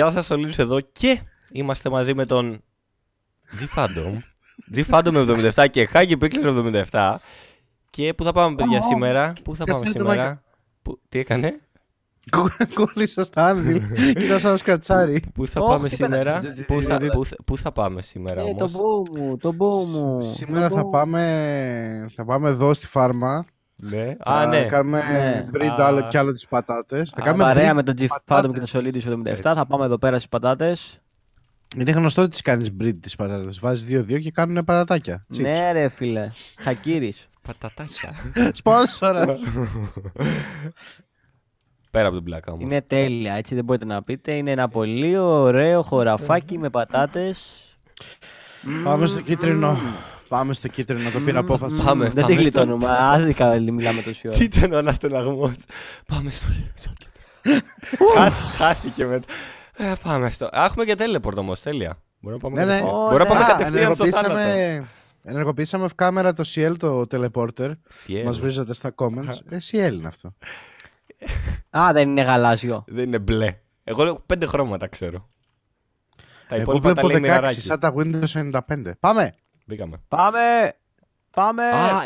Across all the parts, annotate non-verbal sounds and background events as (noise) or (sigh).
Γεια σας, ο εδώ και είμαστε μαζί με τον G-Fandom. G-Fandom 77 και Hagi πίκλερ 77. Και πού θα πάμε, παιδιά, σήμερα. Πού θα πάμε σήμερα. Τι έκανε. Κόλλησα στα άμυνα. Κοίτα σαν σκρατσάρι. Πού θα πάμε σήμερα. Πού θα, πάμε σήμερα όμως. Το Σήμερα θα πάμε, θα πάμε εδώ στη φάρμα. Ναι. Α, ναι. Ε, Κάνουμε ναι. breed άλλο και άλλο τις πατάτες. Θα κάνουμε παρέα με τον Chief Phantom και τον Solidus 77. Θα πάμε εδώ πέρα στις πατάτες. Είναι γνωστό ότι τις κάνεις breed τις πατάτες. Βάζεις 2-2 και κάνουν πατατάκια. Ναι, ρε φίλε. Χακίρις. Πατατάκια. Σπόνσορας. Πέρα από την πλάκα μου. Είναι τέλεια, έτσι δεν μπορείτε να πείτε. Είναι ένα πολύ ωραίο χωραφάκι με πατάτες. Πάμε στο κίτρινο. Πάμε στο κίτρινο να το πήρα απόφαση. Πάμε, Δεν τη γλιτώνουμε. Άδικα μιλάμε τόση ώρα. Τι ήταν ο αναστεναγμός. Πάμε στο κίτρινο. Χάθηκε μετά. Ε, πάμε στο. Έχουμε και τέλεπορτ όμως. Τέλεια. Ναι, ναι. Μπορούμε να πάμε κατευθείαν στο θάνατο. Ενεργοποιήσαμε κάμερα το CL το teleporter. Μας βρίζατε στα comments. Ε, CL είναι αυτό. Α, δεν είναι γαλάζιο. Δεν είναι μπλε. Εγώ λέω πέντε χρώματα ξέρω. Τα Εγώ βλέπω 16 σαν τα Windows 95. Πάμε! Μπήκαμε. Πάμε. Πάμε.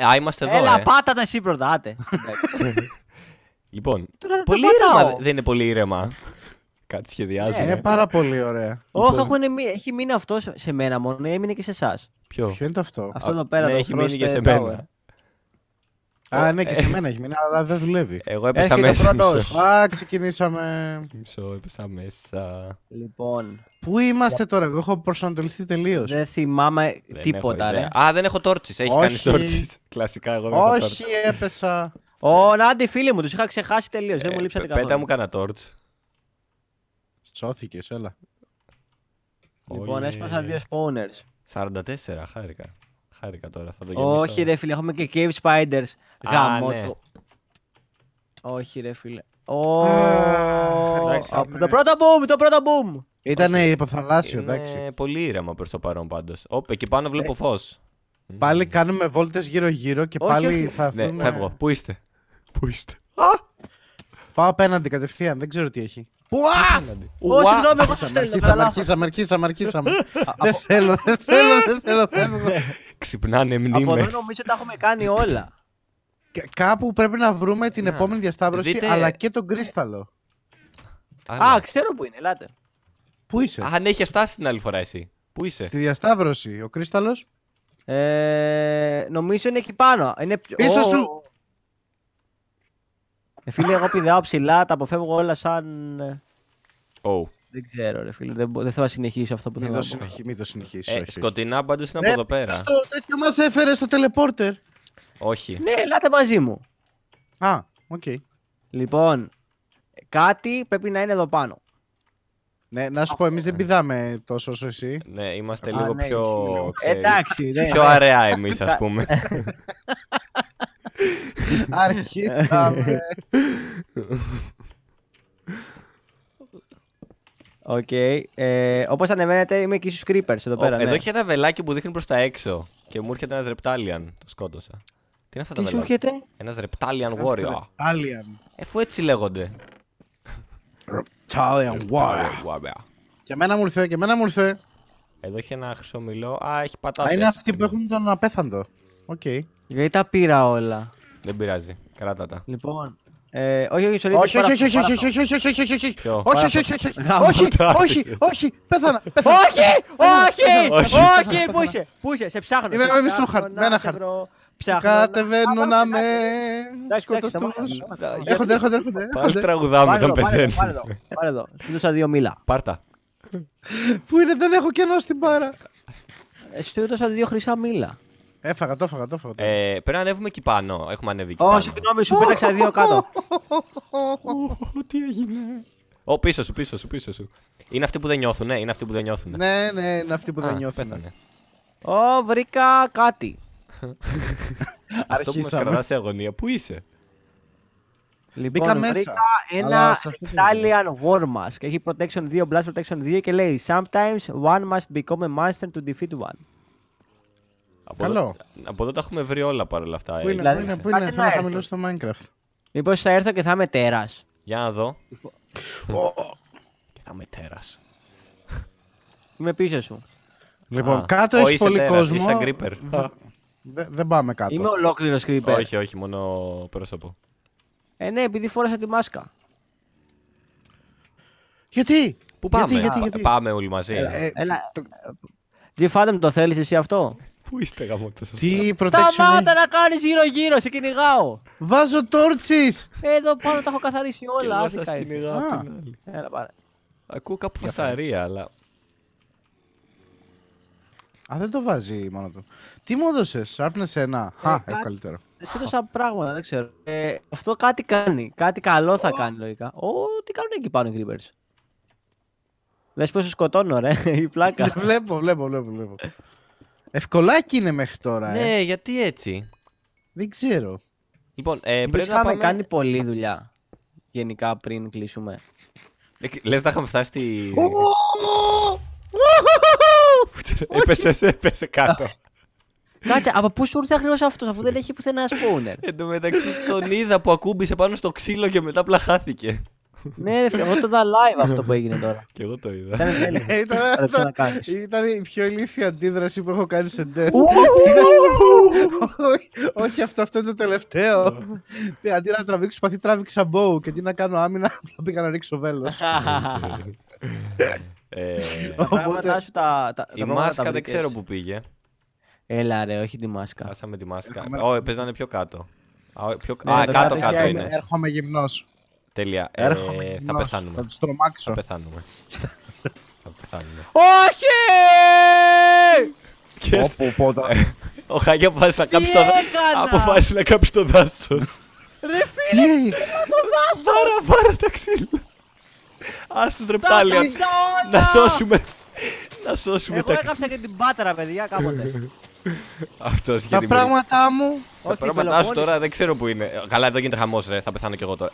Α, είμαστε εδώ. Έλα, ε. πάτα τα εσύ πρώτα. Άτε. (laughs) λοιπόν, πολύ ήρεμα. Δεν είναι πολύ ήρεμα. Κάτι σχεδιάζουμε. Ε. είναι πάρα πολύ ωραία. Όχι, λοιπόν... έχει μείνει αυτός σε μένα μόνο. Έμεινε και σε εσάς. Ποιο? Ποιο είναι το αυτό. Αυτό εδώ πέρα. Ναι, έχει μείνει και σε μένα. Α, ναι, και σε ε, μένα έχει μείνει, αλλά δεν δουλεύει. Εγώ έπεσα μέσα. Α, ξεκινήσαμε. Μισό, έπεσα μέσα. Λοιπόν. Πού είμαστε τώρα, εγώ έχω προσανατολιστεί τελείως. Δεν θυμάμαι τίποτα, ρε. Α, δεν έχω τόρτσις. Έχει κάνει τόρτσις. (laughs) Κλασικά, εγώ δεν έχω τόρτσι. Όχι, έπεσα. Ω, Νάντι, φίλοι μου, τους είχα ξεχάσει τελείως. Δεν ε, μου λείψατε καθόλου. Πέτα μου κανένα τόρτ. Σώθηκες, έλα. Λοιπόν, έσπασα δύο spawners. 44, χάρηκα. Θα Όχι, ρε φίλε, έχουμε και Cave Spiders. Γάμο. Ναι. Όχι, ρε φίλε. Oh. Το πρώτο boom, το πρώτο boom. Ήταν υποθαλάσσιο, εντάξει. Είναι πολύ ήρεμα προς το παρόν πάντως. Όπε, και πάνω βλέπω ε, φως. Πάλι κάνουμε βόλτες γύρω-γύρω και πάλι θα έρθουμε. Ναι, φεύγω. Πού είστε. Πού είστε. Πάω απέναντι κατευθείαν, δεν ξέρω τι έχει. πουά, όχι Αρχίσαμε, αρχίσαμε, αρχίσαμε, Δεν θέλω, δεν θέλω, δεν θέλω. Ναι. Ξυπνάνε μνήμες. Από εδώ νομίζω τα έχουμε κάνει όλα. Κάπου πρέπει να βρούμε την επόμενη διασταύρωση, αλλά και τον κρίσταλο. Α, ξέρω που είναι, ελάτε. Πού είσαι. Αν έχει φτάσει την άλλη φορά εσύ. Πού είσαι. Στη διασταύρωση, ο κρίσταλο. Ε, νομίζω είναι εκεί πάνω. Είναι... Πίσω σου. Ε, φίλε, εγώ πηδάω ψηλά, τα αποφεύγω όλα σαν... Oh. Δεν ξέρω, ρε φίλε. Δεν, δεν θα συνεχίσω αυτό που θέλω να πω. Μην το συνεχίσεις. Ε, σκοτεινά πάντως είναι ναι, από εδώ πέρα. Το τέτοιο μας έφερε στο τηλεπόρτερ. Όχι. Ναι, ελάτε μαζί μου. Α, οκ. Okay. Λοιπόν, κάτι πρέπει να είναι εδώ πάνω. Ναι, να σου πω, εμείς δεν πηδάμε τόσο όσο εσύ. Ναι, είμαστε λίγο ναι, πιο. Ναι. εντάξει, ναι, Πιο αραιά εμείς, ας πούμε. (laughs) Αρχίσαμε. (laughs) Οκ. Okay. Ε, Όπως ανεβαίνετε, είμαι και στους Creepers εδώ πέρα. Εδώ έχει ναι. ένα βελάκι που δείχνει προς τα έξω. Και μου έρχεται ένας Reptilian. Το σκότωσα. Τι είναι αυτά τα βελάκια. Τι σου έρχεται? Ένας Reptilian Warrior. Reptilian. Εφού έτσι λέγονται. Reptilian Warrior. Και εμένα μου ήρθε, και εμένα μου ήρθε. Εδώ έχει ένα χρυσομιλό. Α, έχει πατάτε. Α, είναι αυτοί που έχουν τον απέθαντο. Οκ. Γιατί τα πήρα όλα. Δεν πειράζει. Κράτα τα. Λοιπόν, όχι, όχι, όχι, όχι, όχι, όχι, όχι, όχι, όχι, όχι, όχι, όχι, όχι, όχι, όχι, όχι, πέθανα, όχι, όχι, όχι, πού είσαι, πού είσαι, σε ψάχνω. Είμαι στον χαρτ, με ένα χαρτ. Κατεβαίνω να με σκοτωστούς. Έρχονται, έρχονται, έρχονται. Πάλι τραγουδάμε όταν πεθαίνουν. Πάρε εδώ, σου δώσα δύο μήλα. Πάρτα. Πού είναι, δεν έχω κενό στην πάρα. Σου δώσα δύο χρυσά μήλα. Έφαγα, το έφαγα, το έφαγα. Ε, πρέπει να ανέβουμε εκεί πάνω. Έχουμε ανέβει εκεί. Ω, συγγνώμη, σου πέταξα δύο κάτω. Τι έγινε. Ω, πίσω σου, πίσω σου, πίσω σου. Είναι αυτοί που δεν νιώθουν, ναι, είναι αυτοί που δεν νιώθουν. Ναι, ναι, είναι αυτοί που δεν νιώθουν. ο Ω, βρήκα κάτι. Αυτό που μας κρατάς σε αγωνία. Πού είσαι? Λοιπόν, βρήκα ένα Italian War Mask. Έχει protection 2, blast protection 2 και λέει Sometimes one must become a master to defeat one. Από Εδώ, από τα έχουμε βρει όλα παρόλα αυτά. Πού είναι, δηλαδή, πού είναι, πού είναι, θέλω να στο Minecraft. Μήπως θα έρθω και θα είμαι τέρας. Για να δω. και θα είμαι τέρας. Είμαι πίσω σου. Λοιπόν, κάτω έχει πολύ τέρας, κόσμο. Είσαι γκρίπερ. δεν πάμε κάτω. Είμαι ολόκληρος γκρίπερ. Όχι, όχι, μόνο πρόσωπο. Ε, ναι, επειδή φόρεσα τη μάσκα. Γιατί? Πού πάμε, γιατί, γιατί, γιατί. πάμε όλοι μαζί. Ε, ε, ε, το... g εσύ αυτό. Πού είστε γαμώτες Τι protection Σταμάτα να κάνεις γύρω γύρω, σε κυνηγάω. Βάζω τόρτσις. Εδώ πάνω τα έχω καθαρίσει όλα. Και εγώ σας κυνηγάω την άλλη. Έλα πάρε. Ακούω κάπου φασαρία, αλλά... Α, δεν το βάζει μόνο του. Τι μου έδωσες, ένα. ένα. Ε, Χα, έχω ε, καλύτερο. Έτσι ε, έδωσα πράγματα, δεν ξέρω. Ε, αυτό κάτι κάνει. Κάτι καλό θα κάνει λογικά. Ω, τι κάνουν εκεί πάνω οι Creepers. Δες πόσο σκοτώνω ρε, (laughs) η πλάκα. βλέπω, βλέπω, βλέπω. Ευκολάκι είναι μέχρι τώρα. Ναι, ε. γιατί έτσι. Δεν ξέρω. Λοιπόν, ε, πρέπει να πάμε... κάνει πολλή δουλειά. Γενικά πριν κλείσουμε. Ε, Λε να είχαμε φτάσει στη... έπεσε, ε, έπεσε κάτω. Κάτσε, από πού σου ήρθε ακριβώ αυτός, αφού δεν έχει πουθενά σπούνερ. Εν τω μεταξύ, τον είδα που ακούμπησε πάνω στο ξύλο και μετά πλαχάθηκε ναι, ρε, εγώ το είδα live αυτό που έγινε τώρα. Και εγώ το είδα. Ήταν, ε, η πιο ηλίθια αντίδραση που έχω κάνει σε death. Όχι, αυτό, αυτό είναι το τελευταίο. Ναι. Αντί να τραβήξω σπαθί, τράβηξα μπόου και τι να κάνω άμυνα, απλά πήγα να ρίξω βέλος. Ε, ναι. Η μάσκα δεν ξέρω που πήγε. Έλα ρε, όχι τη μάσκα. Χάσαμε τη μάσκα. Όχι ε, παίζανε πιο κάτω. Α, ναι, κάτω κάτω είναι. Έρχομαι γυμνός. Τέλεια. Ε, Έρχομαι. Ε, θα πεθάνουμε. Θα τους τρομάξω. Θα πεθάνουμε. (laughs) θα πεθάνουμε. Όχι! Και ε, Ο Χάγια αποφάσισε να κάψει το δάσο. Αποφάσισε να κάψει το δάσος. Ρε φίλε, το δάσος! Βάρα, βάρα τα ξύλα. Ας τους Να σώσουμε. Να σώσουμε τα ξύλα. Εγώ έκαψα και την πάτερα, παιδιά, κάποτε. (laughs) Αυτός γιατί Τα πράγματα μου τα πράγματά σου τώρα δεν ξέρω που είναι. Καλά, εδώ γίνεται χαμός, ρε. Θα πεθάνω κι εγώ τώρα.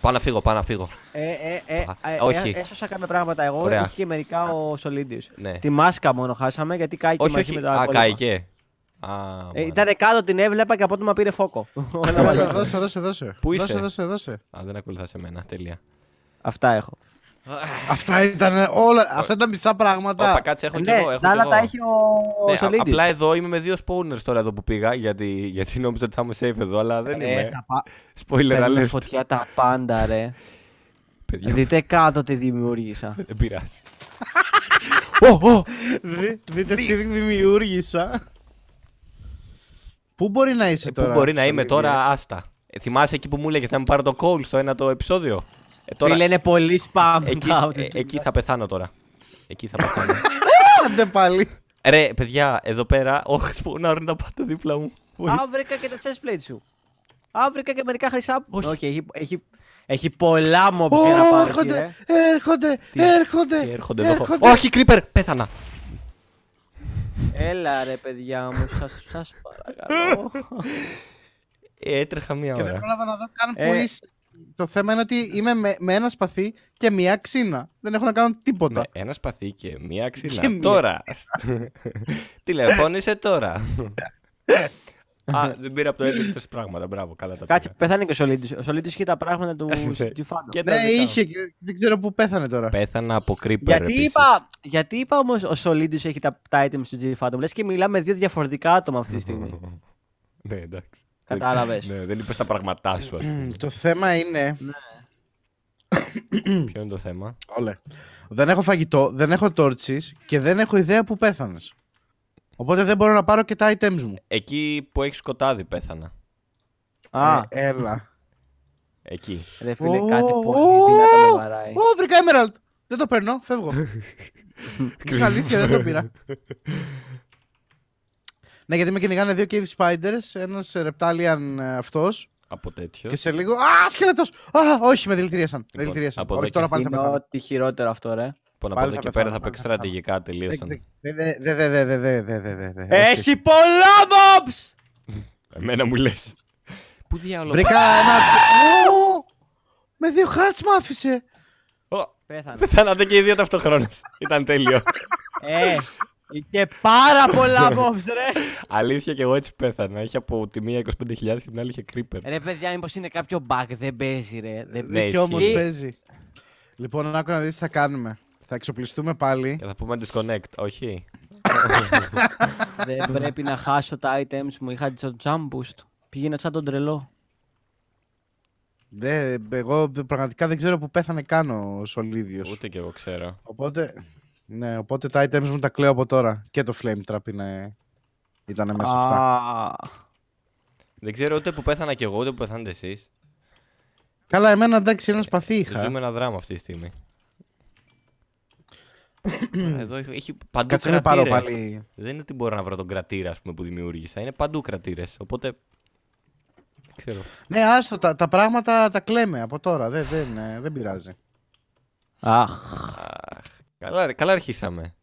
Πάω να φύγω, πάω να φύγω. Ε, ε, ε, ε, ε όχι. Έσωσα κάποια πράγματα εγώ. Ωραία. και μερικά ο Σολίντιο. Ναι. Τη μάσκα μόνο χάσαμε γιατί κάηκε όχι, μαζί με τα. Α, κάηκε. Ε, ήταν κάτω, την έβλεπα και από απότομα πήρε φόκο. (laughs) (laughs) δώσε, δώσε, δώσε. Πού είσαι? Δώσε, δώσε, δώσε. Α, δεν ακολουθάς εμένα. Τέλεια. Αυτά έχω. (laughs) αυτά, ήταν όλα, αυτά ήταν μισά πράγματα. Όπα, κάτσε, έχω ε, και εγώ. Έχω άλλα τα έχει ο ναι, Απλά εδώ είμαι με δύο spawners τώρα εδώ που πήγα, γιατί, γιατί νόμιζα ότι θα είμαι safe εδώ, αλλά δεν είμαι. Πα... Spoiler alert. φωτιά τα πάντα, ρε. Ε, δείτε κάτω τι δημιούργησα. Δεν πειράζει. Δείτε τι δημιούργησα. Πού μπορεί να είσαι ε, τώρα. Πού μπορεί να είμαι τώρα, άστα. Θυμάσαι εκεί που μου έλεγε να μου πάρω το call στο ένα το επεισόδιο. Ε, τώρα... Φίλε, είναι πολύ spam. Εκεί, ε, εκεί θα πεθάνω τώρα. Εκεί θα πεθάνω. (laughs) Άντε πάλι. Ρε, παιδιά, εδώ πέρα, όχι, φωνάρουν να πάτε δίπλα μου. Αύρικα και το chestplate σου. Αύρικα και μερικά χρυσά. Όχι, okay, έχει, έχει, έχει πολλά μομπ oh, να πάρεις. Έρχονται, έρχονται, έρχονται, έρχονται, Όχι, Creeper, πέθανα. Έλα ρε παιδιά μου, σας, σας παρακαλώ. Ε, έτρεχα μία ώρα. Και δεν πρόλαβα να δω καν που ε, είσαι. Το θέμα είναι ότι είμαι με, με ένα σπαθί και μία ξύνα. Δεν έχω να κάνω τίποτα. ένα σπαθί και μία ξύνα. τώρα. (laughs) Τηλεφώνησε τώρα. Α, δεν πήρα από το έντυπο πράγματα. Μπράβο, καλά τα Κάτσε, πέθανε και ο Σολίτης. Ο Σολίτης είχε τα πράγματα του Φάντο. Ε, ναι, ναι είχε. και Δεν ξέρω πού πέθανε τώρα. Πέθανα από Creeper. Γιατί επίσης. είπα, γιατί είπα όμως ο Σολίτης έχει τα, τα items του g Λες και μιλάμε δύο διαφορετικά άτομα αυτή τη στιγμή. (laughs) ναι, εντάξει. Κατάλαβες. ναι, δεν είπες τα πράγματά σου, ας πούμε. το θέμα είναι. Ναι. Ποιο είναι το θέμα. Όλε. Δεν έχω φαγητό, δεν έχω τόρτσις και δεν έχω ιδέα που πέθανες. Οπότε δεν μπορώ να πάρω και τα items μου. Εκεί που έχεις σκοτάδι πέθανα. Α, ναι. έλα. Εκεί. Ρε φίλε, κάτι oh, πολύ δυνατό με βαράει. βρήκα Emerald. Δεν το παίρνω, φεύγω. (laughs) αλήθεια δεν το πήρα. (laughs) Ναι, γιατί με κυνηγάνε δύο cave spiders, ένας reptilian αυτός. Από τέτοιο. Και σε λίγο. Α, σκελετός! Α, όχι, με δηλητηρίασαν. Λοιπόν, δηλητηρίασαν. Από όχι, τώρα πάλι θα πεθάνω. Ό,τι χειρότερο αυτό, ρε. Λοιπόν, από εδώ και πέρα θα παίξει στρατηγικά τελείωσαν. δεν, δεν, δεν, δεν, δεν, Έχει πολλά mobs! Εμένα μου λες. Πού διάλογο. Βρήκα ένα. Με δύο χάρτ μ' άφησε. Πέθανε. Πέθανατε και οι δύο ταυτόχρονα. Ήταν τέλειο. Ε, Είχε πάρα πολλά mobs, (laughs) ρε. Αλήθεια και εγώ έτσι πέθανα. Είχε από τη μία 25.000 και την άλλη είχε creeper. Ρε παιδιά, μήπως είναι κάποιο bug. Δεν παίζει, ρε. Δεν ναι, και όμως ε, παίζει. Λοιπόν, άκου να δεις τι θα κάνουμε. Θα εξοπλιστούμε πάλι. Και θα πούμε disconnect, όχι. Δεν πρέπει να χάσω τα items μου. Είχα το jump boost. Πήγαινα σαν τον τρελό. Δε, εγώ πραγματικά δεν ξέρω που πέθανε καν ο Σολίδιος. Ούτε και εγώ ξέρω. Οπότε ναι, οπότε τα items μου τα κλαίω από τώρα. Και το flame trap είναι... ήταν μέσα αυτά. Δεν ξέρω ούτε που πέθανα κι εγώ, ούτε που πεθάνετε εσείς. Καλά, εμένα εντάξει, ένα σπαθί είχα. Ζούμε ένα δράμα αυτή τη στιγμή. (coughs) Εδώ έχει παντού Κάτσε πάρω πάλι. Δεν είναι ότι μπορώ να βρω τον κρατήρα που δημιούργησα. Είναι παντού κρατήρες. Οπότε. Ξέρω. Ναι, άστο, τα, τα πράγματα τα κλαίμε από τώρα. Δεν, δεν, ε, δεν πειράζει. Αχ. Αχ Καλά, καλά αρχίσαμε.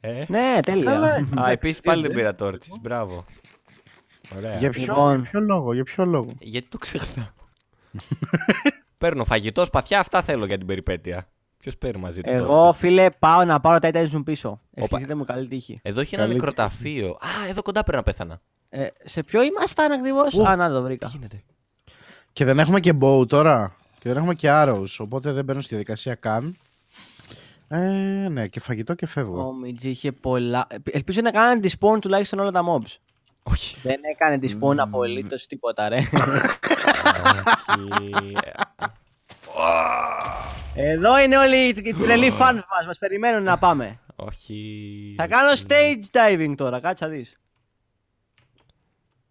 Ε? Ναι, τέλεια. Καλά, Α, επίσης πάλι δεν πήρα τόρτσις. Μπράβο. Ωραία. Για ποιο, λοιπόν... ποιο λόγο, για ποιο λόγο. Γιατί το ξεχνάω. (laughs) Παίρνω φαγητό, σπαθιά, αυτά θέλω για την περιπέτεια. Ποιος παίρνει μαζί του. Εγώ, φίλε, πάω να πάρω τα items μου πίσω. Ευχηθείτε μου καλή τύχη. Εδώ έχει ένα καλή μικροταφείο. Α, εδώ κοντά πρέπει να πέθανα. Ε, σε ποιο ήμασταν ακριβώς. Α, να το βρήκα. Γίνεται. Και δεν έχουμε και bow τώρα. Και δεν έχουμε και arrows. Οπότε δεν παίρνω στη διαδικασία καν. Ε, ναι, και φαγητό και φεύγω. Ο είχε πολλά. Ε, ελπίζω να κάνανε τη spawn τουλάχιστον όλα τα mobs. Όχι. Δεν έκανε τη spawn mm. απολύτως τίποτα, ρε. Εδώ είναι όλοι οι τρελοί φαν μας. Μας περιμένουν να πάμε. Όχι. Θα κάνω stage diving τώρα, κάτσα δει.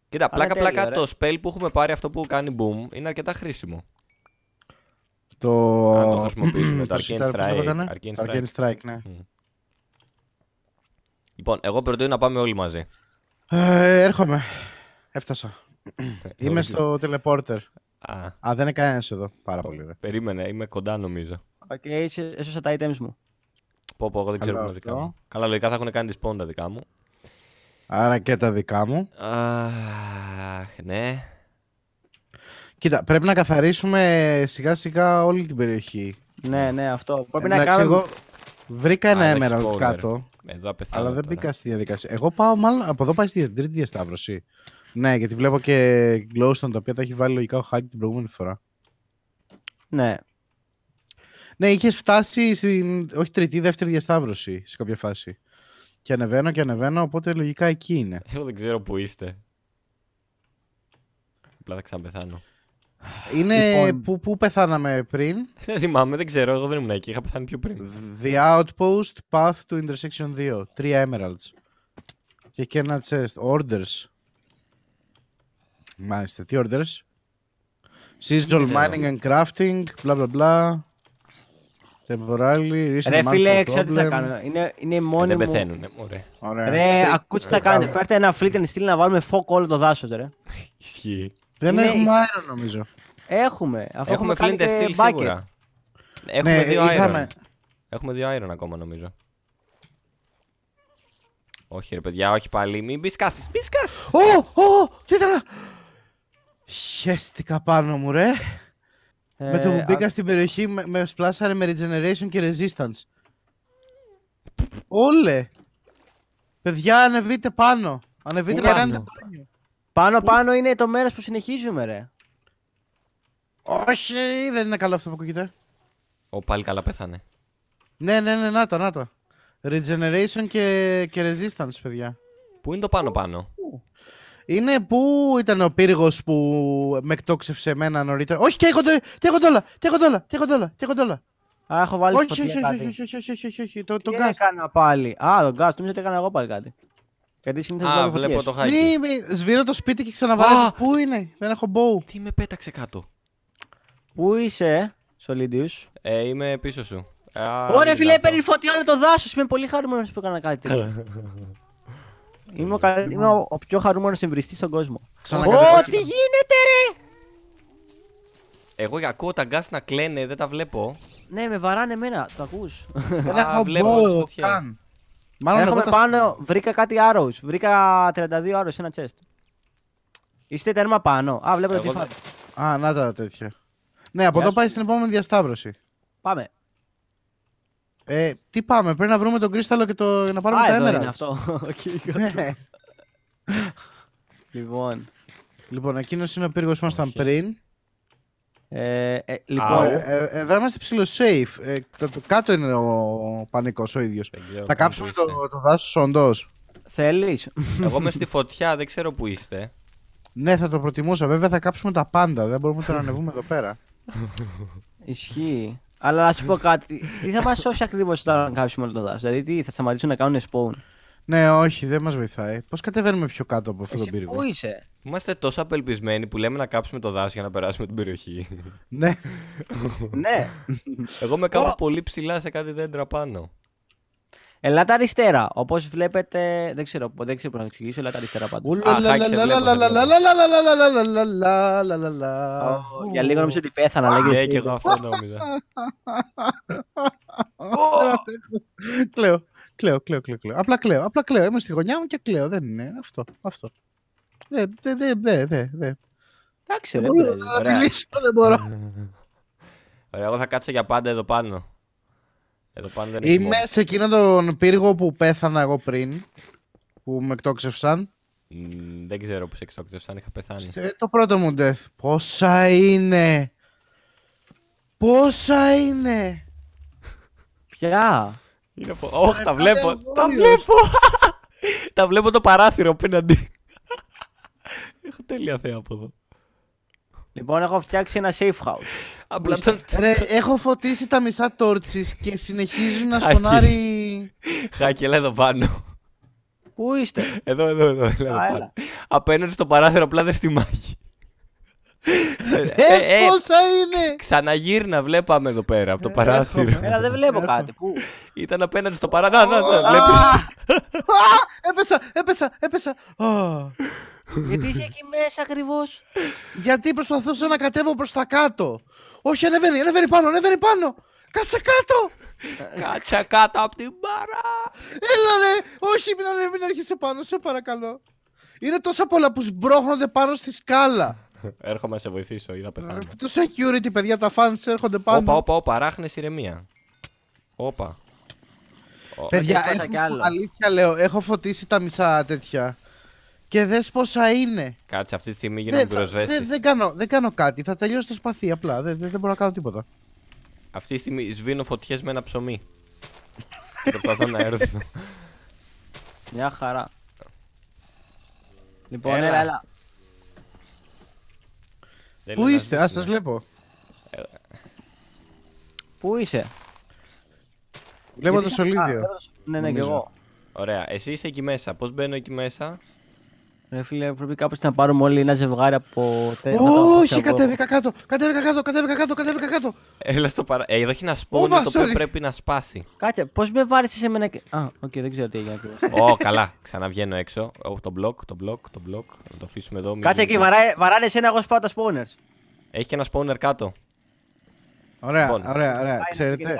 Κοίτα, πλάκα-πλάκα το spell που έχουμε πάρει, αυτό που κάνει boom, είναι αρκετά χρήσιμο. Το... το χρησιμοποιήσουμε, το (clears throat) ναι? Arcane Strike. Arcane Strike, ναι. Mm. Λοιπόν, εγώ προτείνω να πάμε όλοι μαζί. Ε, έρχομαι. Έφτασα. Ε, είμαι στο teleporter. Α. δεν είναι κανένας εδώ. Πάρα πολύ Περίμενε, είμαι κοντά νομίζω. Οκ, τα items μου. Πω, πω, εγώ δεν ξέρω πού δικά μου. Καλά, λογικά θα έχουν κάνει τη σπόντα δικά μου. Άρα και τα δικά μου. Αχ, ναι. Κοίτα, πρέπει να καθαρίσουμε σιγά σιγά όλη την περιοχή. Ναι, ναι, αυτό. Πρέπει να κάνουμε... εγώ βρήκα ένα έμερο κάτω, εδώ αλλά δεν μπήκα στη διαδικασία. Εγώ πάω μάλλον, από εδώ πάει στη τρίτη διασταύρωση. Ναι, γιατί βλέπω και glowstone τα οποία τα έχει βάλει λογικά ο Χάκη την προηγούμενη φορά. Ναι. Ναι, είχες φτάσει, στην, όχι τρίτη, δεύτερη διασταύρωση σε κάποια φάση. Και ανεβαίνω και ανεβαίνω, οπότε λογικά εκεί είναι. Εγώ δεν ξέρω που είστε. Απλά θα ξαναπεθάνω. Είναι λοιπόν. που, που πεθάναμε πριν. (laughs) Δεν θυμάμαι, δεν ξέρω, εγώ δεν ήμουν εκεί, είχα πεθάνει πιο πριν. The Outpost, Path to Intersection 2, 3 Emeralds. Και και ένα chest, Orders. Μάλιστα, τι Orders. Seasonal Mining and Crafting, bla bla bla. Temporarily, Ρε φίλε, ξέρω τι θα κάνω. Είναι, είναι μόνοι ε, ναι, Δεν πεθαίνουν, ωραία. Ρε, ακούτε τι θα κάνετε. Φέρτε ένα φλίτ and Steel να βάλουμε φόκο όλο το δάσος, ρε. (laughs) Ισχύει. Δεν έχουμε Iron νομίζω. Έχουμε. Αφού έχουμε, Flint Steel σίγουρα. Έχουμε ναι, δύο Iron. Έχουμε δύο Iron ακόμα νομίζω. Όχι ρε παιδιά, όχι πάλι. Μην μπει σκάσεις. Μπει σκάσεις. Ω, ω, τι ήταν. Χαίστηκα πάνω μου ρε. Ε, με το που μπήκα στην περιοχή με, με σπλάσαρε με regeneration και resistance. Όλε. Παιδιά ανεβείτε πάνω. Ανεβείτε να κάνετε πάνω. Πάνω πάνω είναι το μέρος που συνεχίζουμε ρε. Όχι, δεν είναι καλό αυτό που ακούγεται. Ο πάλι καλά πέθανε. Ναι, ναι, ναι, να το, να το. Regeneration και, και resistance, παιδιά. Πού είναι το πάνω πάνω. Είναι που ήταν ο πύργος που με εκτόξευσε εμένα νωρίτερα. Όχι, και έχω όλα, το όλα, Τι όλα, έχω όλα. Α, έχω βάλει όχι, φωτιά όχι, κάτι. όχι, όχι, όχι, όχι, πάλι. Α, τον όχι, έκανα εγώ πάλι κάτι. Γιατί συνήθω δεν βλέπω το χάκι. Μη, σβήνω το σπίτι και ξαναβάζω. Πού είναι, δεν έχω bow. Τι με πέταξε κάτω. Πού είσαι, Σολίντιους. Ε, είμαι πίσω σου. Ωραία, φίλε, έπαιρνε φωτιά όλο το δάσος. Είμαι πολύ χαρούμενος που έκανα φιλε παίρνει φωτια ολο το δασο ειμαι Είμαι ο, Είμαι ο πιο χαρούμενος εμβριστής στον κόσμο. Ω, τι γίνεται, ρε! Εγώ για ακούω τα γκάς να κλαίνε, δεν τα βλέπω. Ναι, με βαράνε εμένα, το ακούς. Δεν έχω βλέπω, Μάλλον Έχουμε πάνω, βρήκα κάτι arrows. Βρήκα 32 arrows σε ένα chest. Είστε τέρμα πάνω. Α, βλέπω το τι Α, να τα τέτοια. Ναι, από εδώ πάει στην επόμενη διασταύρωση. Πάμε. Ε, τι πάμε, πρέπει να βρούμε τον κρίσταλο και το... να πάρουμε Α, τα εδώ είναι αυτό. (laughs) Ναι. λοιπόν. Λοιπόν, εκείνος είναι ο πύργος που ήμασταν πριν. Ε, ε, λοιπόν, εδώ ε, είμαστε ψηλό safe. Ε, κάτω είναι ο πανικός ο ίδιος. Θα κάψουμε το, το δάσος όντως. Θέλεις. Εγώ είμαι στη φωτιά, δεν ξέρω που είστε. Ναι, θα το προτιμούσα. Βέβαια θα κάψουμε τα πάντα. Δεν μπορούμε να ανεβούμε εδώ πέρα. Ισχύει. Αλλά να σου πω κάτι. Τι θα μα σώσει ακριβώς τώρα κάψουμε το δάσος. Δηλαδή, τι θα σταματήσουν να κάνουν spawn. Ναι, όχι, δεν μας βοηθάει. Πώς κατεβαίνουμε πιο κάτω από αυτό το πύργο. Πού είσαι. Είμαστε τόσο απελπισμένοι που λέμε να κάψουμε το δάσο για να περάσουμε την περιοχή. ναι. ναι. Εγώ με κάπου πολύ ψηλά σε κάτι δέντρα πάνω. Ελάτε αριστερά. Όπως βλέπετε. Δεν ξέρω, δεν ξέρω πώς να εξηγήσω. Ελάτε αριστερά πάντα. Για λίγο νομίζω ότι πέθανα. Ναι, και εγώ αυτό νόμιζα. Κλαίω. Κλαίω, κλαίω, κλαίω, κλαίω. Απλά κλαίω. Απλά κλαίω. Είμαι στη γωνιά μου και κλαίω. Δεν είναι αυτό. αυτό. Δε, δε, δε, Δε, δε. Εντάξει, δεν μπορώ να μιλήσω, δεν μπορώ. (laughs) Ωραία, εγώ θα κάτσω για πάντα εδώ πάνω. Εδώ πάνω δεν Είμαι σε εκείνον τον πύργο που πέθανα εγώ πριν, που με εκτόξευσαν. δεν ξέρω που σε εκτόξευσαν, είχα πεθάνει. Σε το πρώτο μου death. Πόσα είναι! Πόσα είναι! (laughs) Ποια! Είναι ε, Όχι, τα βλέπω. Τα (laughs) βλέπω. τα βλέπω το παράθυρο απέναντι. (laughs) Έχω τέλεια θέα από εδώ. Λοιπόν, έχω φτιάξει ένα safe house. έχω φωτίσει τα μισά τόρτσις και συνεχίζουν να σκονάρει... Χάκελα εδώ πάνω. Πού είστε? Εδώ, εδώ, εδώ. εδώ Απέναντι στο παράθυρο, απλά δεν στη μάχη. Ε, ε, πόσα είναι! Ξαναγύρνα βλέπαμε εδώ πέρα από το παράθυρο. Ένα δεν βλέπω κάτι. Πού? Ήταν απέναντι στο παράθυρο. Να, να, Έπεσα, έπεσα, έπεσα. Γιατί είσαι εκεί μέσα ακριβώς. Γιατί προσπαθούσα να κατέβω προς τα κάτω. Όχι, ανεβαίνει, ανεβαίνει πάνω, ανεβαίνει πάνω. Κάτσα κάτω! Κάτσα κάτω από την μπάρα! Έλα ρε! Όχι, μην ανέβει να έρχεσαι πάνω, σε παρακαλώ. Είναι τόσα πολλά που σμπρώχνονται πάνω στη σκάλα. (laughs) Έρχομαι να σε βοηθήσω ή θα πεθάνω. Ε, το security, παιδιά, τα fans έρχονται πάνω. Όπα, όπα, όπα, ράχνες ηρεμία. Όπα. Παιδιά, έχω, αλήθεια λέω, έχω φωτίσει τα μισά τέτοια. Και δες πόσα είναι. Κάτσε αυτή τη στιγμή γίνομαι πυροσβέστης. Δεν κάνω, δε κάνω κάτι. Θα τελειώσω το σπαθί απλά. Δεν δε, μπορώ να κάνω τίποτα. Αυτή τη στιγμή σβήνω φωτιές με ένα ψωμί. προσπαθώ να έρθω. Μια χαρά. Λοιπόν, Πού είστε, α σας ναι. βλέπω. Ε, Πού είσαι. Βλέπω το Σολύβιο. Ναι, ναι, και εγώ. Ωραία, εσύ είσαι εκεί μέσα. Πώς μπαίνω εκεί μέσα. Ρε φίλε, πρέπει κάπως να πάρουμε όλοι ένα ζευγάρι από Όχι, κατέβηκα κάτω, κατέβηκα κάτω, κατέβηκα κάτω, κατέβηκα κάτω. Έλα στο παρα... Ε, εδώ έχει ένα σπόνι το οποίο πρέπει να σπάσει. Κάτσε, πώς με βάρισες εμένα και... Α, οκ, δεν ξέρω τι έγινε Ω, καλά, ξαναβγαίνω έξω. το μπλοκ, το μπλοκ, το μπλοκ. Να το αφήσουμε εδώ. Κάτσε εκεί, βαράνε εσένα, εγώ σπάω τα σπόνερς. Έχει και ένα spawner κάτω. Ωραία, λοιπόν. ωραία, ωραία, ξέρετε.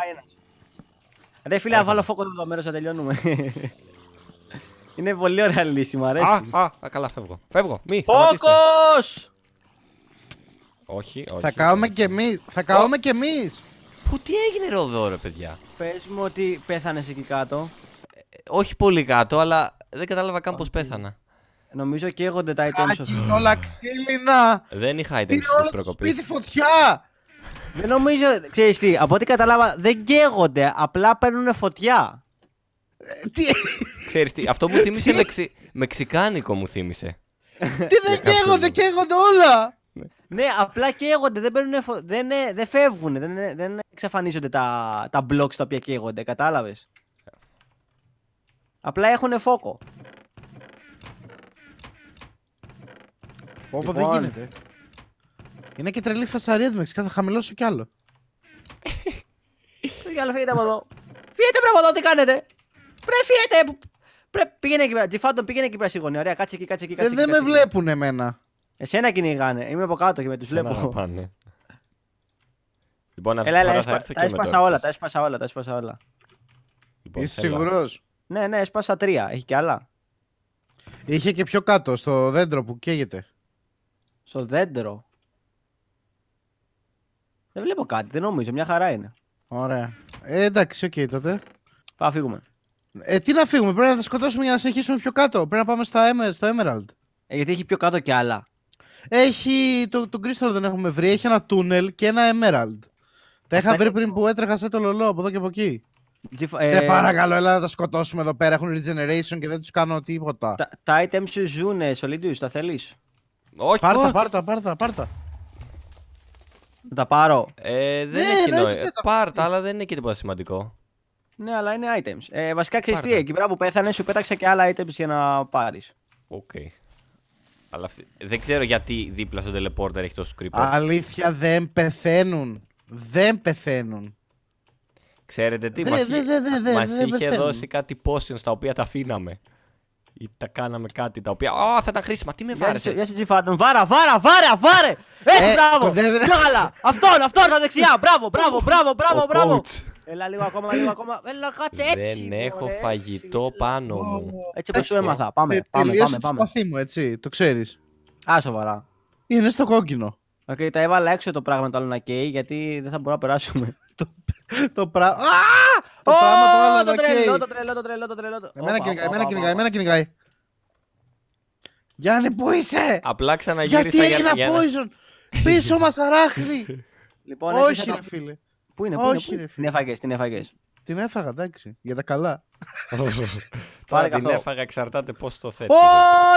Ρε φίλε, να βάλω φόκο εδώ μέρος θα τελειώνουμε. (laughs) Είναι πολύ ωραία λύση, μου αρέσει. Α, α, καλά, φεύγω. Φεύγω. Μη, Φόκος! Όχι, όχι. Θα καούμε κι εμείς. Θα καούμε κι εμείς. Που τι έγινε ροδό, ρε παιδιά. Πες μου ότι πέθανε εκεί κάτω. Ε, όχι πολύ κάτω, αλλά δεν κατάλαβα καν πώς πέθανα. Νομίζω καίγονται τα items σου. Όλα ξύλινα! Δεν είχα items τη προκοπής. Σπίτι φωτιά! Δεν νομίζω. Ξέρεις τι, από ό,τι κατάλαβα δεν καίγονται, απλά παίρνουν φωτιά. Τι... Ξέρεις τι, αυτό μου θύμισε μεξι... μεξικάνικο μου θύμισε. Τι δεν καίγονται, καίγονται όλα. Ναι, απλά καίγονται, δεν, παίρνουν, δεν, δεν φεύγουν, δεν, δεν εξαφανίζονται τα, τα μπλοκ τα οποία καίγονται, κατάλαβες. Απλά έχουν φόκο. Όπω δεν λοιπόν. γίνεται. Είναι και τρελή φασαρία του Μεξικά, θα χαμηλώσω κι άλλο. Τι άλλο φύγετε από εδώ. Φύγετε από εδώ, τι κάνετε. Πρέπει ε, Πρέπει, πήγαινε εκεί πέρα. Τζιφάντον πήγαινε εκεί πέρα στη γωνία. Ωραία, κάτσε εκεί, κάτσε εκεί. Ε, δεν με βλέπουν εμένα. Εσένα κυνηγάνε. Είμαι από κάτω και με τους βλέπω. Λοιπόν, αυτή έλα, έλα, θα τα όλα, τα έσπασα όλα, τα έσπασα όλα. Λοιπόν, Είσαι σίγουρος. Ναι, ναι, έσπασα τρία. Έχει και άλλα. Είχε και πιο κάτω, στο δέντρο που καίγεται. Στο δέντρο. Δεν βλέπω κάτι, δεν νομίζω, μια χαρά είναι. Ωραία. Ε, εντάξει, οκ τότε. Πάμε, φύγουμε. Ε, τι να φύγουμε, πρέπει να τα σκοτώσουμε για να συνεχίσουμε πιο κάτω. Πρέπει να πάμε στα, στο Emerald. Ε, γιατί έχει πιο κάτω και άλλα. Έχει. Το, το Crystal δεν έχουμε βρει. Έχει ένα τούνελ και ένα Emerald. Τα είχα βρει πριν που έτρεχα σε το λολό από εδώ και από εκεί. Ε... Σε παρακαλώ, έλα να τα σκοτώσουμε εδώ πέρα. Έχουν regeneration και δεν τους κάνω τίποτα. Τα, τα items σου ζουν, Solidus, τα θέλεις. Όχι, πάρτα, πάρτα, πάρτα, πάρτα. Να τα πάρω. Ε, δεν ναι, έχει νόημα. Ναι, πάρτα, αλλά δεν είναι και τίποτα σημαντικό. Ναι, αλλά είναι items. Ε, βασικά ξέρεις τι, εκεί πέρα που πέθανε, σου πέταξα και άλλα items για να πάρεις. Οκ. Okay. Αλλά αυτή... δεν ξέρω γιατί δίπλα στον teleporter έχει τόσο κρυπέ. Αλήθεια, δεν πεθαίνουν. Δεν πεθαίνουν. Ξέρετε τι, μας δε, είχε δώσει κάτι potions τα οποία τα αφήναμε. Ή τα κάναμε κάτι τα οποία. Ωχ, θα ήταν χρήσιμα. Τι με βάρεσε. Για σου τσιφάντων. Βάρα, βάρα, βάρα, βάρε. Έτσι, ε, ε, μπράβο. καλά. Αυτόν, αυτόν, τα δεξιά. Μπράβο, μπράβο, μπράβο, μπράβο. Έλα λίγο ακόμα, λίγο ακόμα. Έλα κάτσε έτσι. Δεν έχω φαγητό πάνω μου. Έτσι όπως ε, σου έμαθα. Ε, πάμε, ε, πάμε, πάμε. Το σπαθί μου, έτσι, το ξέρεις. Α, σοβαρά. Είναι στο κόκκινο. Okay, τα έβαλα έξω το πράγμα το άλλο να καίει γιατί δεν θα μπορούμε να περάσουμε. (laughs) το πράγμα. Το πράγμα το άλλο να Το τρελό, το τρελό, το τρελό. Εμένα κυνηγάει, εμένα κυνηγάει, εμένα κυνηγάει. Γιάννη, πού είσαι! Απλά ξαναγύρισα γιατί έγινα poison! Πίσω μας αράχνη! λοιπόν, Όχι, ρε φίλε. Πού είναι, πού είναι, πού είναι. Την έφαγες, την έφαγες. Την έφαγα, εντάξει. Για τα καλά. Τώρα την έφαγα, εξαρτάται πώς το θέλει. Ω,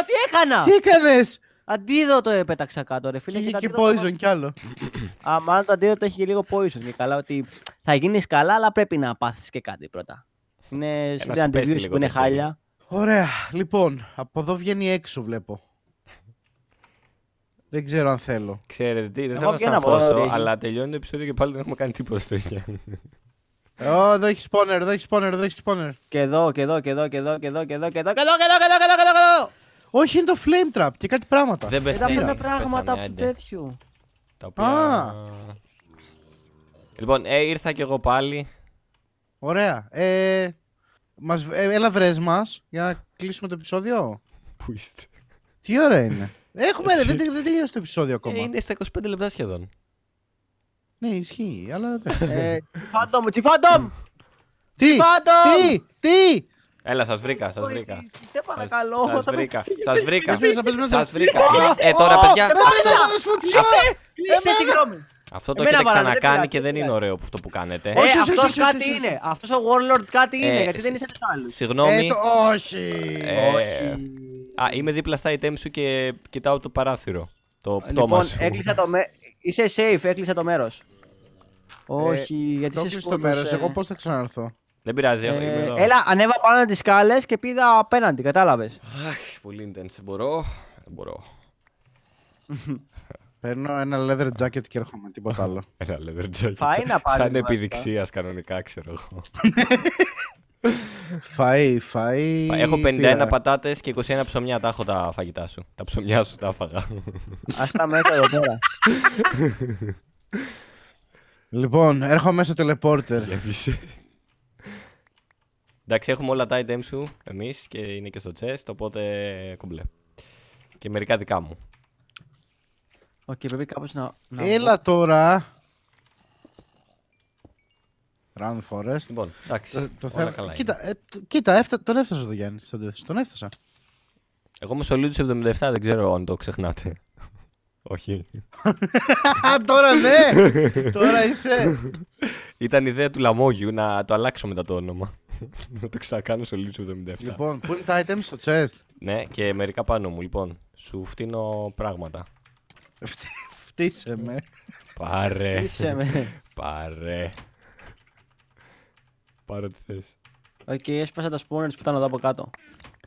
τι έκανα! Τι έκανες! Αντίδοτο έπεταξα κάτω, ρε φίλε. Είχε και poison κι άλλο. Α, μάλλον το αντίδοτο έχει και λίγο poison. Και καλά ότι θα γίνεις καλά, αλλά πρέπει να πάθεις και κάτι πρώτα. Είναι σαν αντιβίωση που είναι χάλια. Ωραία, λοιπόν, από εδώ βγαίνει έξω βλέπω. Δεν ξέρω αν θέλω. Ξέρετε τι, δεν θέλω να σαφώσω, αλλά τελειώνει το επεισόδιο και πάλι δεν έχουμε κάνει τίποτα στο ίδιο. Ω, εδώ έχει spawner, εδώ έχει spawner, εδώ έχει spawner. Και εδώ, και εδώ, και εδώ, και εδώ, και εδώ, και εδώ, και εδώ, και εδώ, και εδώ, και εδώ, και εδώ, και εδώ. και Όχι, είναι το flame trap και κάτι πράγματα. Δεν πεθαίνει. Ήταν πράγματα από τέτοιου. Τα οποία... Λοιπόν, ε, ήρθα κι εγώ πάλι. Ωραία. Ε, μας, ε, έλα βρες μας για να κλείσουμε το επεισόδιο. Πού είστε. Τι ώρα είναι. Έχουμε, ρε, δεν, είναι τελειώσει το επεισόδιο ακόμα. Ε, είναι στα 25 λεπτά σχεδόν. Ναι, ισχύει, αλλά. Φάντομ, (laughs) ε, τι φάντομ! Τι! Τι! Τι! Έλα, σας βρήκα, σας βρήκα. Δεν παρακαλώ, σας βρήκα. Σα βρήκα. Σα βρήκα. Ε, τώρα, ε, παιδιά. Κλείστε, συγγνώμη. Αυτό το έχετε ξανακάνει και δεν είναι ωραίο αυτό που κάνετε. Ε, αυτό κάτι είναι. Αυτός ο Warlord κάτι είναι, γιατί δεν είσαι του άλλου. Συγγνώμη. Όχι. Α, είμαι δίπλα στα item σου και κοιτάω το παράθυρο. Το λοιπόν, πτώμα λοιπόν, έκλεισα το μέρο. Είσαι safe, έκλεισα το μέρος. Ε, Όχι, ε, γιατί είσαι στο μέρο, εγώ πώς θα ξαναρθώ. Δεν πειράζει, ε, Έλα, ανέβα πάνω τις σκάλες και πήγα απέναντι, κατάλαβες. Αχ, πολύ intense. Μπορώ. Δεν μπορώ. (laughs) Παίρνω ένα leather jacket και έρχομαι, τίποτα άλλο. (laughs) ένα leather jacket. Πάει να Σαν επιδειξίας κανονικά, ξέρω εγώ. (laughs) Φαΐ, φαΐ. Έχω 51 πατάτε πατάτες και 21 ψωμιά. Τα έχω τα φαγητά σου. Τα ψωμιά σου τα έφαγα. Ας τα μέσα εδώ πέρα. λοιπόν, έρχομαι στο τηλεπόρτερ. Εντάξει, έχουμε όλα τα items σου εμείς και είναι και στο chest, οπότε κούμπλε. Και μερικά δικά μου. okay, πρέπει κάπως να... να Έλα τώρα! Run Forest. Λοιπόν, εντάξει, το, το όλα καλά κοίτα, ε, κοίτα έφτα... τον έφτασα το Γιάννη Τον έφτασα. Εγώ είμαι είμαι 77, δεν ξέρω αν το ξεχνάτε. (laughs) Όχι. Τώρα ναι! (laughs) Τώρα είσαι. Ήταν ιδέα του Λαμόγιου να το αλλάξω μετά το όνομα. (laughs) Να το ξανακάνω στο Λίτσο 77. Λοιπόν, πού είναι τα items στο chest. Ναι, και μερικά πάνω μου. Λοιπόν, σου φτύνω πράγματα. Φτύσε με. Πάρε. Πάρε. Πάρε τι θες. Οκ, okay, έσπασα τα spooners που ήταν εδώ από κάτω.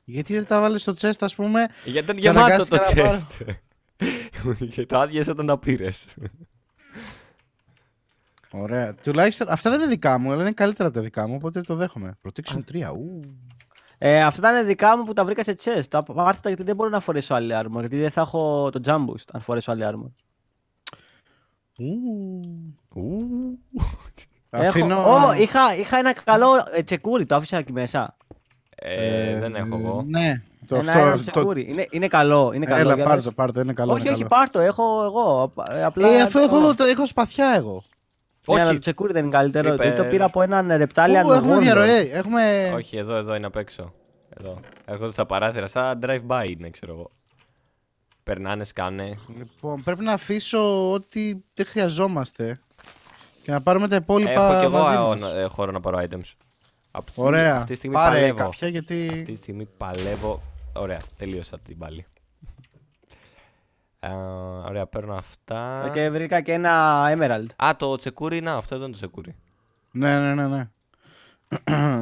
Γιατί δεν τα βάλες στο chest, ας πούμε. Γιατί ήταν γεμάτο το chest. Και τα άδειε όταν τα πήρες. Ωραία. Τουλάχιστον αυτά δεν είναι δικά μου, αλλά είναι καλύτερα τα δικά μου, οπότε το δέχομαι. Protection 3. Ου. Ε, αυτά είναι δικά μου που τα βρήκα σε chest. Τα γιατί δεν μπορώ να φορέσω άλλη armor. Γιατί δεν θα έχω το jump boost αν φορέσω άλλη armor. Ου. Ου. Αφήνω... Έχω... Oh, είχα, είχα ένα καλό ε, τσεκούρι, το άφησα εκεί μέσα. Ε, ε, δεν έχω εγώ. Ε, ναι. Το, ένα, αυτό, το... Είναι, είναι καλό. Είναι καλό Έλα, πάρ' το, πάρ' το, είναι καλό. Όχι, είναι όχι, πάρ' το, έχω εγώ. Ε, απλά... Ε, αφού έχω, το, έχω σπαθιά εγώ. Όχι. Ναι, αλλά το τσεκούρι δεν είναι καλύτερο. Είπε... Δηλαδή, το πήρα από έναν ρεπτάλι αν έχουμε διαρροή. Δηλαδή. Έχουμε... Όχι, εδώ, εδώ είναι απ' έξω. Εδώ. Έρχονται στα παράθυρα, σαν drive-by είναι, ξέρω εγώ. Περνάνε, σκάνε. Λοιπόν, πρέπει να αφήσω ό,τι δεν χρειαζόμαστε. Και να πάρουμε τα υπόλοιπα. Έχω και εγώ ε, χώρο να πάρω items. Ωραία. Αυτή τη στιγμή Πάρε παλεύω. Κάποια, γιατί... Αυτή τη στιγμή παλεύω. Ωραία, τελείωσα την πάλι. (laughs) ωραία, παίρνω αυτά. Και βρήκα και ένα emerald. Α, το τσεκούρι, να, αυτό ήταν το τσεκούρι. Ναι, ναι, ναι, ναι.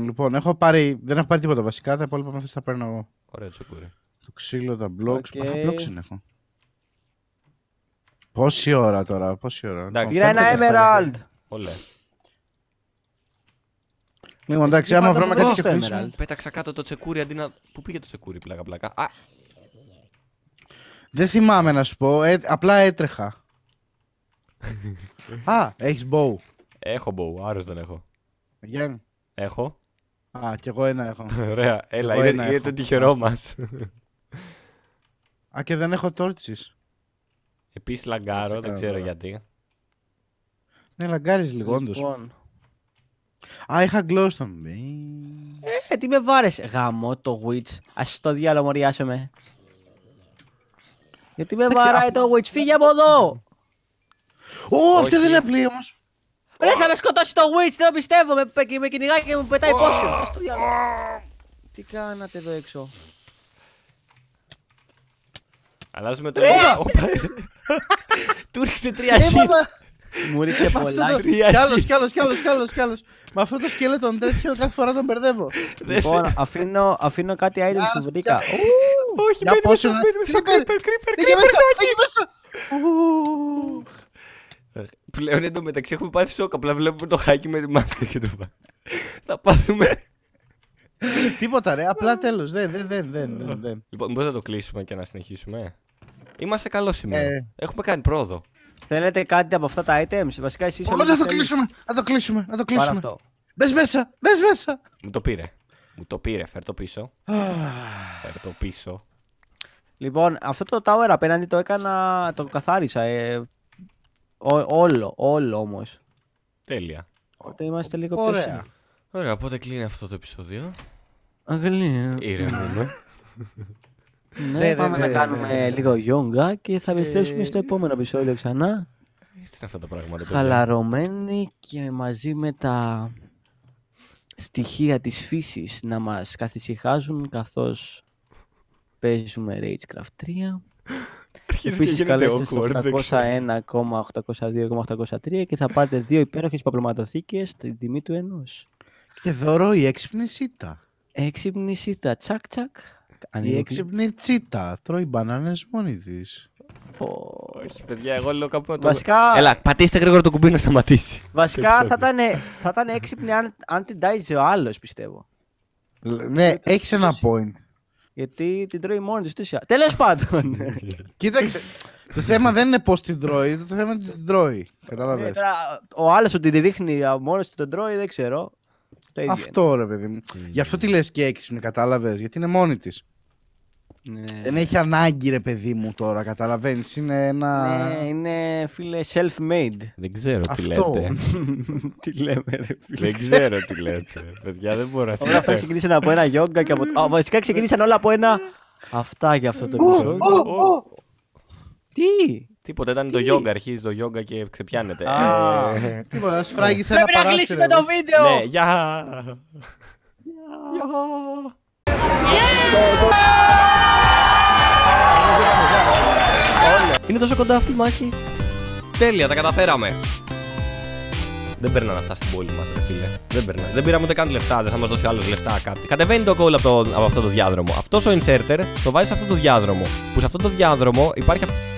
(clears throat) λοιπόν, έχω πάρει, δεν έχω πάρει τίποτα βασικά, τα υπόλοιπα μαθές τα παίρνω εγώ. Ωραία τσεκούρι. Το ξύλο, τα blocks, okay. blocks δεν έχω. Πόση ώρα τώρα, πόση ώρα. Λοιπόν, πήρα ένα emerald. Ολέ. Λοιπόν, εντάξει, άμα βρούμε κάτι και Πέταξα κάτω το τσεκούρι αντί να. Πού πήγε το τσεκούρι, πλάκα-πλάκα. Δεν θυμάμαι να σου πω. Ε, απλά έτρεχα. (laughs) Α, έχεις bow. Έχω bow, άρρωστο δεν έχω. Γιάννη. Έχω. Α, κι εγώ ένα έχω. (laughs) Ωραία, έλα, Είναι το τυχερό μας. Α, και δεν έχω τόρτσις. Επίσης, λαγκάρω, δεν ξέρω γιατί. Ναι, λαγκάρι λίγο, όντως. Λοιπόν. Α, είχα Glowstone. Ε, τι με βάρες, γάμο το Witch. Ας το διάλογο μοριάσε με. Γιατί με βαράει το Witch, φύγε από εδώ! Ω, αυτή δεν είναι απλή όμως. Ρε, θα με σκοτώσει το Witch, δεν το πιστεύω. Με, κυνηγάει και μου πετάει πόσο. Τι κάνατε εδώ έξω. Αλλάζουμε το. (laughs) Του ρίξε τρία χίτς. Μου ρίξε πολλά. Κι άλλος, κι άλλος, κι άλλος, κι άλλος. Κι Με αυτό το σκέλετο τέτοιο κάθε φορά τον μπερδεύω. Λοιπόν, αφήνω, αφήνω κάτι item που βρήκα. Όχι, μπαίνει μέσα, μπαίνει μέσα. Creeper, κρίπερ, κρίπερ. Πλέον εντωμεταξύ έχουμε πάθει σοκ. Απλά βλέπουμε το χάκι με τη μάσκα και το πάμε. Θα πάθουμε. Τίποτα ρε, απλά τέλος. Δεν, δεν, δεν, Λοιπόν, μπορείς να το κλείσουμε και να συνεχίσουμε. Είμαστε καλό σημείο. Ε. Έχουμε κάνει πρόοδο. Θέλετε κάτι από αυτά τα items, βασικά εσείς όλοι. Να το κλείσουμε, να το κλείσουμε, να το κλείσουμε. Μπες μέσα, μπες μέσα. Μου το πήρε. Μου το πήρε, φέρ το πίσω. φέρ το πίσω. Λοιπόν, αυτό το tower απέναντι το έκανα, το καθάρισα. Ε, όλο, όλο όμως Τέλεια. Οπότε είμαστε λίγο πιο Ωραία. Ωραία, οπότε κλείνει αυτό το επεισόδιο. Αγγλία. Ε. Ηρεμούμε. (laughs) Ναι, ναι, πάμε ναι, να ναι, κάνουμε λίγο γιόγκα και θα επιστρέψουμε ε, στο επόμενο επεισόδιο ξανά. Έτσι είναι αυτά τα πράγματα. Χαλαρωμένοι και μαζί με τα στοιχεία της φύσης να μας καθησυχάζουν καθώς παίζουμε Ragecraft 3. Επίσης καλέστε στο 801,802,803 και θα πάρετε δύο υπέροχες παπλωματοθήκες στην τιμή του ενός. Και δώρο η έξυπνη σίτα. Έξυπνη σίτα, τσακ τσακ. Η έξυπνη τσίτα. Τρώει μπανάνες μόνη της. Όχι, παιδιά, εγώ λέω κάπου να το. Βασικά... Έλα, πατήστε γρήγορα το κουμπί να σταματήσει. Βασικά θα ήταν, θα ήταν έξυπνη αν, αν την τάιζε ο άλλος, πιστεύω. Ναι, έχεις ένα point. Γιατί την τρώει μόνη της. Τέλος πάντων. (laughs) Κοίταξε. Το θέμα δεν είναι πώς την τρώει, το θέμα είναι ότι την τρώει. Κατάλαβες. Ε, ο άλλος ότι την ρίχνει μόνο του τον τρώει, δεν ξέρω. Αυτό ρε παιδί μου. Γι' αυτό τη λες και έξυπνη, κατάλαβες. Γιατί είναι μόνη της. Ναι. Δεν έχει ανάγκη ρε παιδί μου τώρα, καταλαβαίνεις, είναι ένα... Ναι, είναι φίλε self-made. Δεν ξέρω τι Αυτό. λέτε. (laughs) τι λέμε ρε φίλε. Δεν ξέρω τι λέτε. Παιδιά δεν μπορώ να Όλα αυτά ξεκινήσαν από ένα γιόγκα και από... Βασικά ξεκινήσαν όλα από ένα... Αυτά για αυτό το επεισόδιο. Τι! Τίποτα, ήταν το γιόγκα, αρχίζει το γιόγκα και ξεπιάνεται. Ε, Τίποτα, σφράγγισε ένα παράθυρο. Πρέπει να κλείσουμε το βίντεο! Ναι, γεια! Γεια! Είναι τόσο κοντά αυτή η μάχη. Τέλεια, τα καταφέραμε. Δεν παίρνανε αυτά στην πόλη μας, ρε φίλε. Δεν παίρνανε. Δεν πήραμε ούτε καν λεφτά, δεν θα μας δώσει άλλος λεφτά κάτι. Κατεβαίνει το κόλλο από, από αυτό το διάδρομο. Αυτός ο inserter το βάζει σε αυτό το διάδρομο. Που σε αυτό το διάδρομο υπάρχει